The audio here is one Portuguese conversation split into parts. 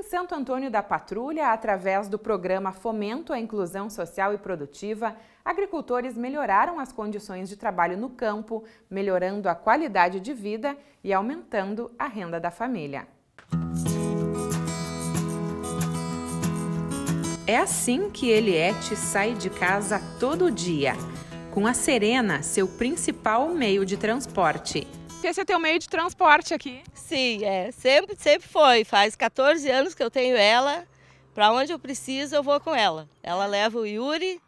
Em Santo Antônio da Patrulha, através do programa Fomento à Inclusão Social e Produtiva, agricultores melhoraram as condições de trabalho no campo, melhorando a qualidade de vida e aumentando a renda da família. É assim que Eliette sai de casa todo dia, com a Serena, seu principal meio de transporte. Porque esse é teu meio de transporte aqui? Sim, é. Sempre, sempre foi. Faz 14 anos que eu tenho ela. Para onde eu preciso, eu vou com ela. Ela leva o Yuri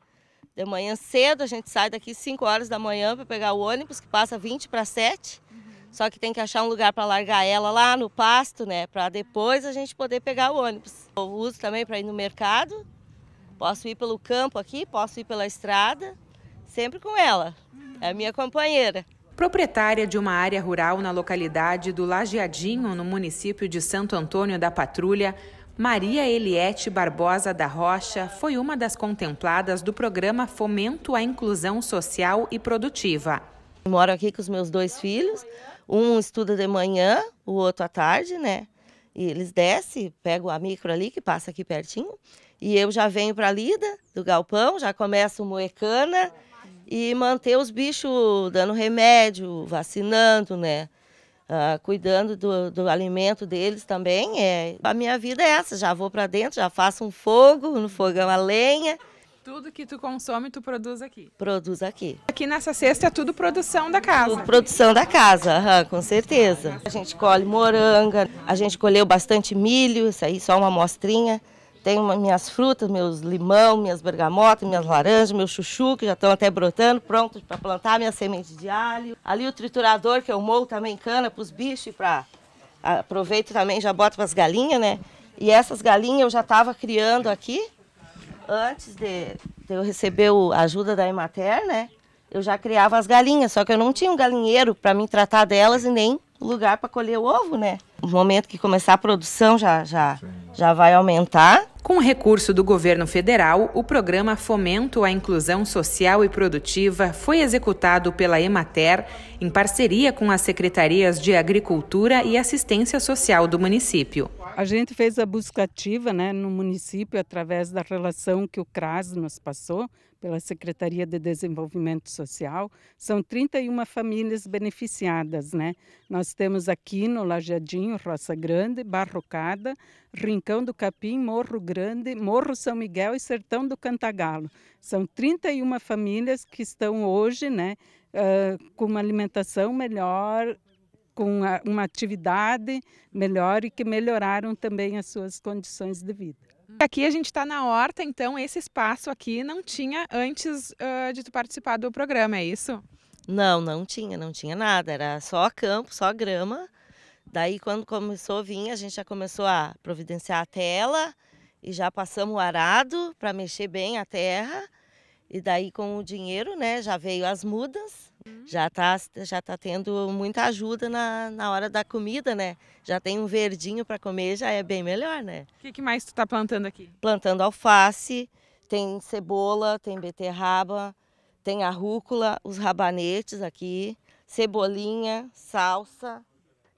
de manhã cedo, a gente sai daqui 5 horas da manhã para pegar o ônibus, que passa 20 para 7. Uhum. Só que tem que achar um lugar para largar ela lá no pasto, né? Para depois a gente poder pegar o ônibus. Eu uso também para ir no mercado. Posso ir pelo campo aqui, posso ir pela estrada. Sempre com ela. É a minha companheira. Proprietária de uma área rural na localidade do Lajeadinho, no município de Santo Antônio da Patrulha, Maria Eliette Barbosa da Rocha foi uma das contempladas do programa Fomento à Inclusão Social e Produtiva. Moro aqui com os meus dois filhos, um estuda de manhã, o outro à tarde, né? E eles descem, pegam a micro ali, que passa aqui pertinho, e eu já venho para a lida do galpão, já começo moecana, e manter os bichos dando remédio, vacinando, né? Uh, cuidando do, do, alimento deles também. É, a minha vida é essa, já vou para dentro, já faço um fogo, no fogão a lenha. Tudo que tu consome, tu produz aqui? Produz aqui. Aqui nessa cesta é tudo produção da casa? Tudo produção da casa, uhum, com certeza. A gente colhe moranga, a gente colheu bastante milho, isso aí só uma amostrinha. Tenho minhas frutas, meus limão, minhas bergamotas, minhas laranjas, meu chuchu, que já estão até brotando, prontos para plantar, minha semente de alho. Ali o triturador, que eu é mou também cana para os bichos, para aproveito também, já boto para as galinhas, né? E essas galinhas eu já estava criando aqui, antes de, de eu receber a ajuda da Emater, né? Eu já criava as galinhas, só que eu não tinha um galinheiro para me tratar delas e nem lugar para colher o ovo, né? No momento que começar a produção já, já, já vai aumentar. Com recurso do governo federal, o programa Fomento à Inclusão Social e Produtiva foi executado pela Emater em parceria com as secretarias de Agricultura e Assistência Social do município. A gente fez a busca ativa né, no município através da relação que o CRAS nos passou pela Secretaria de Desenvolvimento Social. São 31 famílias beneficiadas. Né? Nós temos aqui no Lajadinho, Roça Grande, Barrocada, Rincão do Capim, Morro Grande, Morro São Miguel e Sertão do Cantagalo. São 31 famílias que estão hoje né, uh, com uma alimentação melhor, com uma atividade melhor e que melhoraram também as suas condições de vida. Uhum. Aqui a gente está na horta, então esse espaço aqui não tinha antes uh, de tu participar do programa, é isso? Não, não tinha, não tinha nada, era só campo, só grama. Daí quando começou a vir, a gente já começou a providenciar a tela e já passamos o arado para mexer bem a terra. E daí com o dinheiro, né, já veio as mudas, hum. já tá, já tá tendo muita ajuda na, na hora da comida, né? Já tem um verdinho para comer, já é bem melhor, né? O que, que, mais tu tá plantando aqui? Plantando alface, tem cebola, tem beterraba, tem a rúcula, os rabanetes aqui, cebolinha, salsa,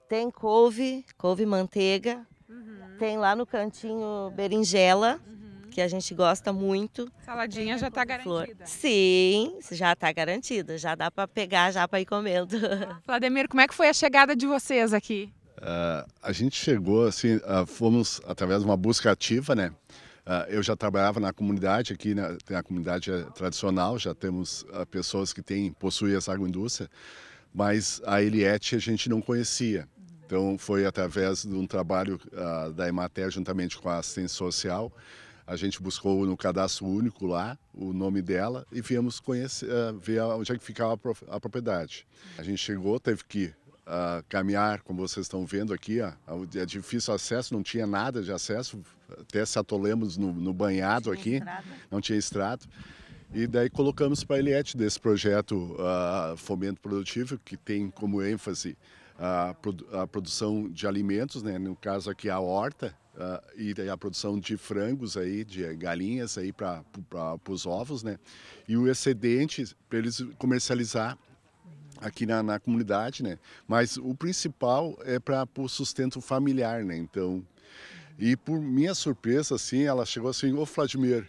tem couve, couve manteiga, uhum. tem lá no cantinho berinjela. Uhum que a gente gosta muito. Saladinha já está garantida. Sim, já está garantida, já dá para pegar já para ir comendo. Vladimir, como é que foi a chegada de vocês aqui? Uh, a gente chegou assim, uh, fomos através de uma busca ativa, né? Uh, eu já trabalhava na comunidade aqui, né? tem a comunidade eh, tradicional, já temos pessoas que têm, possuem essa agroindústria, mas a Eliette a gente não conhecia. Então foi através de um trabalho da Emater juntamente com a assistência social a gente buscou no cadastro único lá o nome dela e viemos conhecer, eh, ver onde é que ficava a propriedade. A gente chegou, teve que Uh, caminhar, como vocês estão vendo aqui, ó, é, é difícil acesso, não tinha nada de acesso, até se atolemos no, no banhado aqui, estrada. não tinha extrato. E daí colocamos para a Eliette desse projeto uh, Fomento Produtivo, que tem como ênfase a, produ a produção de alimentos, né? no caso aqui a horta, Uh, e a produção de frangos aí, de galinhas aí para os ovos, né? E o excedente para eles comercializar aqui na, na, comunidade, né? Mas o principal é para o sustento familiar, né? Então, e por minha surpresa, assim, ela chegou assim, ô Vladimir,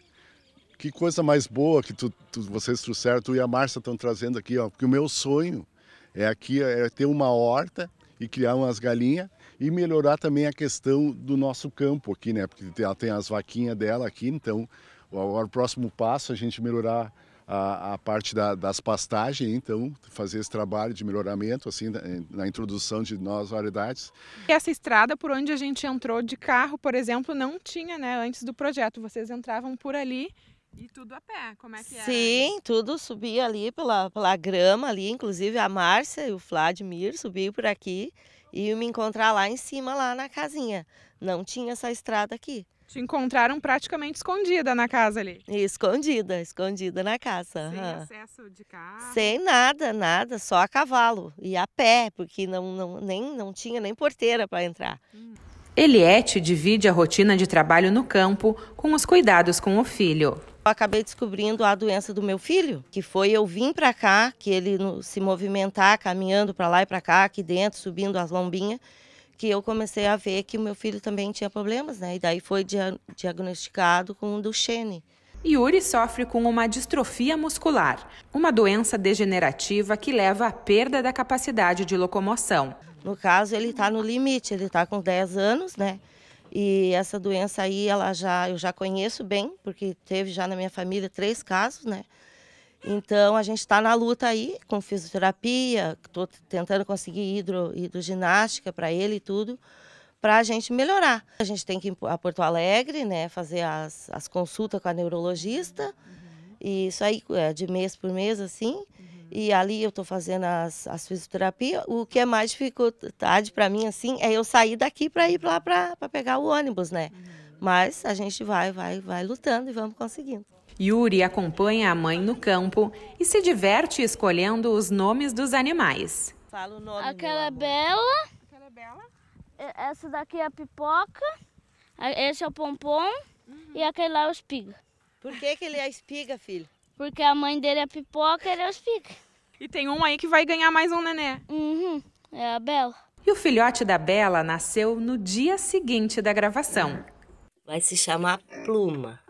que coisa mais boa que tu, tu vocês trouxeram, tu e a Márcia estão trazendo aqui, ó, porque o meu sonho é aqui é ter uma horta e criar umas galinhas e melhorar também a questão do nosso campo aqui, né? Porque ela tem as vaquinhas dela aqui, então agora o próximo passo é a gente melhorar a, a parte da, das pastagens, então fazer esse trabalho de melhoramento, assim, na, na introdução de novas variedades. E essa estrada por onde a gente entrou de carro, por exemplo, não tinha, né? Antes do projeto, vocês entravam por ali e tudo a pé, como é que é? Sim, tudo subia ali pela, pela grama ali, inclusive a Márcia e o Vladimir subiam por aqui e me encontrar lá em cima, lá na casinha. Não tinha essa estrada aqui. Te encontraram praticamente escondida na casa ali. Escondida, escondida na casa. Sem uhum. acesso de carro? Sem nada, nada, só a cavalo e a pé, porque não, não, nem, não tinha nem porteira para entrar. Hum. Eliette divide a rotina de trabalho no campo com os cuidados com o filho. Eu acabei descobrindo a doença do meu filho, que foi eu vim para cá, que ele se movimentar, caminhando para lá e para cá, aqui dentro, subindo as lombinhas, que eu comecei a ver que o meu filho também tinha problemas, né? E daí foi dia diagnosticado com Duchenne. Yuri sofre com uma distrofia muscular, uma doença degenerativa que leva à perda da capacidade de locomoção. No caso, ele está no limite, ele está com 10 anos, né? E essa doença aí, ela já eu já conheço bem, porque teve já na minha família três casos, né? Então a gente está na luta aí com fisioterapia, estou tentando conseguir hidro, hidroginástica para ele e tudo, para a gente melhorar. A gente tem que ir a Porto Alegre, né? Fazer as, as consultas com a neurologista. Uhum. E isso aí é de mês por mês, assim. E ali eu estou fazendo as, as fisioterapias. O que é mais dificuldade para mim, assim, é eu sair daqui para ir lá para pegar o ônibus, né? Uhum. Mas a gente vai, vai, vai lutando e vamos conseguindo. Yuri acompanha a mãe no campo e se diverte escolhendo os nomes dos animais. Fala o nome, Aquela é bela. Aquela é bela. Essa daqui é a pipoca. Esse é o pompom. Uhum. E aquele lá é o espiga. Por que, que ele é espiga, filho? Porque a mãe dele é pipoca e Deus é fica. E tem um aí que vai ganhar mais um nenê. Uhum, é a Bela. E o filhote da Bela nasceu no dia seguinte da gravação. Vai se chamar Pluma.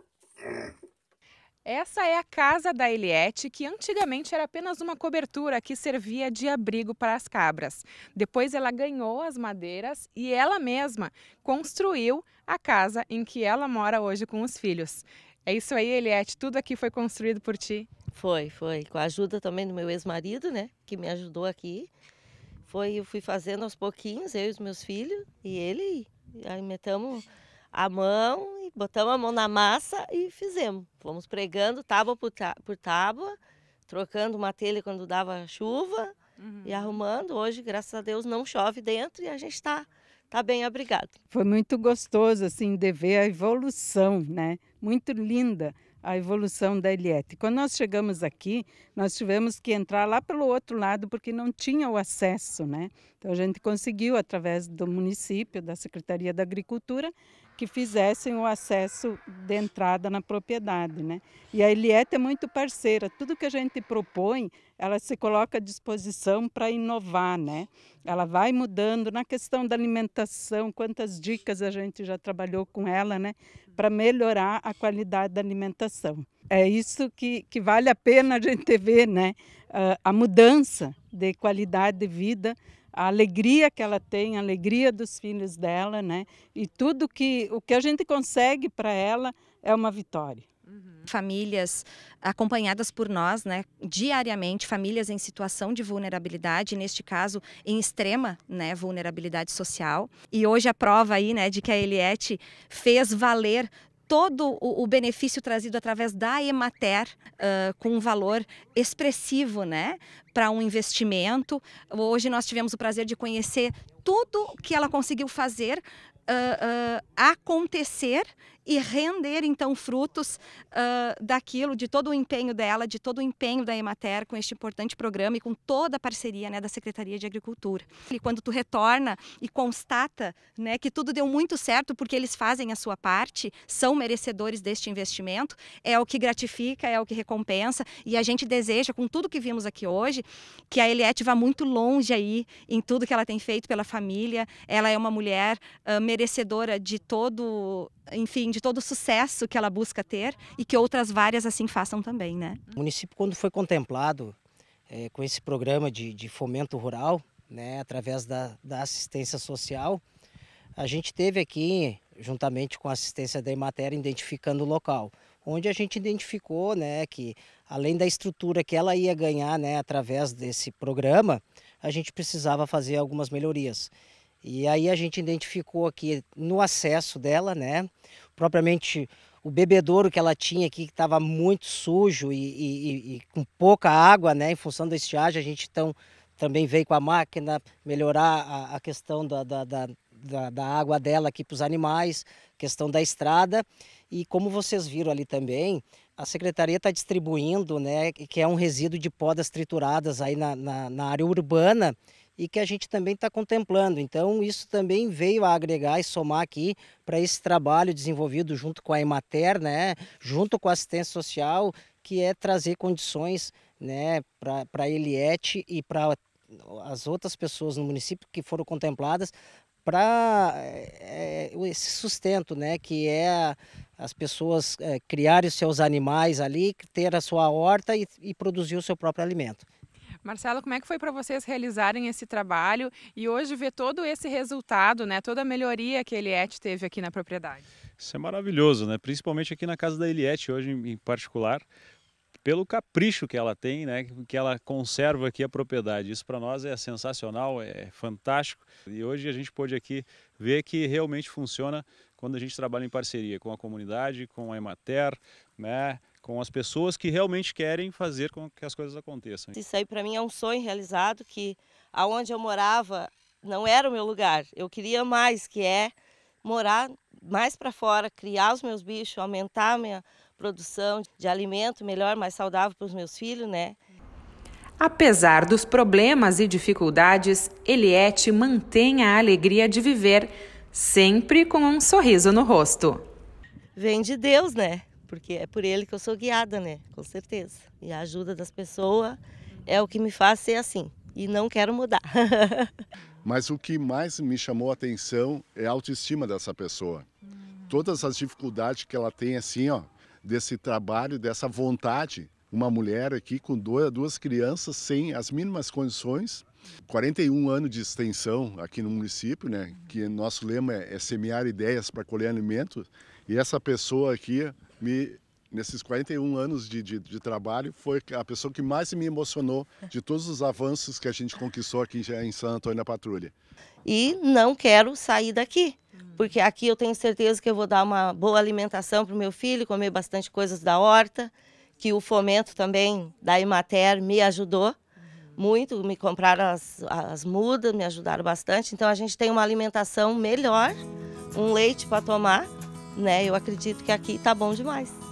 Essa é a casa da Eliette, que antigamente era apenas uma cobertura que servia de abrigo para as cabras. Depois ela ganhou as madeiras e ela mesma construiu a casa em que ela mora hoje com os filhos. É isso aí, Eliette. Tudo aqui foi construído por ti. Foi, foi. Com a ajuda também do meu ex-marido, né? Que me ajudou aqui. Foi, eu fui fazendo aos pouquinhos, eu e os meus filhos, e ele, e aí metamos a mão e botamos a mão na massa e fizemos. Fomos pregando tábua por, tá, por tábua, trocando uma telha quando dava chuva uhum. e arrumando. Hoje, graças a Deus, não chove dentro e a gente está tá bem abrigado. Foi muito gostoso, assim, de ver a evolução, né? muito linda a evolução da Eliette. Quando nós chegamos aqui, nós tivemos que entrar lá pelo outro lado porque não tinha o acesso, né? Então a gente conseguiu através do município, da Secretaria da Agricultura, que fizessem o acesso de entrada na propriedade, né? E a Eliette é muito parceira. Tudo que a gente propõe, ela se coloca à disposição para inovar, né? Ela vai mudando na questão da alimentação, quantas dicas a gente já trabalhou com ela, né? Para melhorar a qualidade da alimentação. É isso que, que vale a pena a gente ver, né? a mudança de qualidade de vida a alegria que ela tem, a alegria dos filhos dela, né? E tudo que o que a gente consegue para ela é uma vitória. Uhum. Famílias acompanhadas por nós, né, diariamente, famílias em situação de vulnerabilidade, neste caso, em extrema, né, vulnerabilidade social. E hoje a prova aí, né, de que a Eliette fez valer todo o, benefício trazido através da Emater uh, com um valor expressivo, né, para um investimento. Hoje nós tivemos o prazer de conhecer tudo que ela conseguiu fazer uh, uh, acontecer e render então frutos uh, daquilo, de todo o empenho dela, de todo o empenho da Emater com este importante programa e com toda a parceria né, da Secretaria de Agricultura. E quando tu retorna e constata né, que tudo deu muito certo porque eles fazem a sua parte, são merecedores deste investimento, é o que gratifica, é o que recompensa e a gente deseja, com tudo que vimos aqui hoje, que a Eliette vá muito longe aí em tudo que ela tem feito pela família. Ela é uma mulher uh, merecedora de todo enfim, de todo o sucesso que ela busca ter e que outras várias assim façam também, né? O município, quando foi contemplado é, com esse programa de, de fomento rural, né, através da, da assistência social, a gente teve aqui, juntamente com a assistência da emater identificando o local, onde a gente identificou né, que, além da estrutura que ela ia ganhar né, através desse programa, a gente precisava fazer algumas melhorias. E aí a gente identificou aqui no acesso dela, né? Propriamente o bebedouro que ela tinha aqui, que estava muito sujo e, e, e, com pouca água, né? Em função da estiagem, a gente então também veio com a máquina melhorar a, a questão da, da, da da, da, água dela aqui para os animais, questão da estrada. E como vocês viram ali também, a secretaria está distribuindo, né, que é um resíduo de podas trituradas aí na, na, na área urbana e que a gente também está contemplando. Então, isso também veio a agregar e somar aqui para esse trabalho desenvolvido junto com a Emater, né, junto com a assistência social, que é trazer condições né, para a Eliette e para as outras pessoas no município que foram contempladas para é, eh, eh, esse sustento, né, que é as pessoas é, criarem os seus animais ali, ter a sua horta e, e produzir o seu próprio alimento. Marcelo, como é que foi para vocês realizarem esse trabalho e hoje ver todo esse resultado, né? Toda a melhoria que a Eliette teve aqui na propriedade. Isso é maravilhoso, né? Principalmente aqui na casa da Eliette hoje em particular, pelo capricho que ela tem, né? Que ela conserva aqui a propriedade. Isso para nós é sensacional, é fantástico. E hoje a gente pôde aqui ver que realmente funciona quando a gente trabalha em parceria com a comunidade, com a Emater, né? com as pessoas que realmente querem fazer com que as coisas aconteçam. Isso aí para mim é um sonho realizado que aonde eu morava não era o meu lugar. Eu queria mais, que é morar mais para fora, criar os meus bichos, aumentar a minha produção de alimento melhor, mais saudável para os meus filhos, né? Apesar dos problemas e dificuldades, Eliette mantém a alegria de viver, sempre com um sorriso no rosto. Vem de Deus, né? porque é por ele que eu sou guiada, né? Com certeza. E a ajuda das pessoas é o que me faz ser assim. E não quero mudar. Mas o que mais me chamou a atenção é a autoestima dessa pessoa. Hum. Todas as dificuldades que ela tem, assim, ó, desse trabalho, dessa vontade. Uma mulher aqui com duas, duas crianças sem as mínimas condições 41 anos de extensão aqui no município, né? Que nosso lema é, é semear ideias para colher alimentos. E essa pessoa aqui me nesses 41 anos de, de, de, trabalho, foi a pessoa que mais me emocionou de todos os avanços que a gente conquistou aqui em São Antônio da Patrulha. E não quero sair daqui, porque aqui eu tenho certeza que eu vou dar uma boa alimentação para o meu filho, comer bastante coisas da horta, que o fomento também da Imater me ajudou muito, me compraram as, as mudas, me ajudaram bastante. Então a gente tem uma alimentação melhor, um leite para tomar né? Eu acredito que aqui está bom demais.